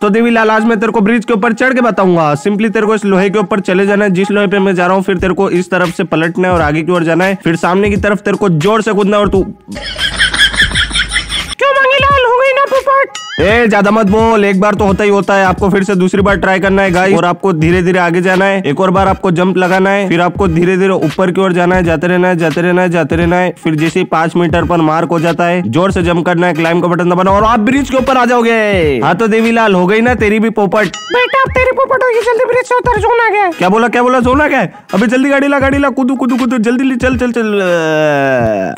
तो देवी लाल आज मैं तेरे को ब्रिज के ऊपर चढ़ के बताऊंगा सिंपली तेरे को इस लोहे के ऊपर चले जाना है जिस लोहे पे मैं जा रहा हूँ फिर तेरे को इस तरफ से पलटना है और आगे की ओर जाना है फिर सामने की तरफ तेरे को जोर से कूदना और तू ज्यादा मत बोल एक बार तो होता ही होता है आपको फिर से दूसरी बार ट्राई करना है गाइस और आपको धीरे धीरे आगे जाना है एक और बार आपको जंप लगाना है फिर आपको धीरे धीरे ऊपर की ओर जाना है जाते रहना है जाते रहना है जाते रहना है फिर जैसे पांच मीटर पर मार्क हो जाता है जोर से जंप करना है क्लाइम का बटन दबाना और आप ब्रिज के ऊपर आ जाओगे हाँ तो देवी लाल हो गई ना तेरी भी पोपट बेटा आप तेरी पोपट होगी जल्दी ब्रिज से उतर सोना क्या क्या बोला क्या बोला सोना क्या अभी जल्दी गाड़ी ला गाड़ी ला कूदू कूदू कूदू जल्दी चल चल चल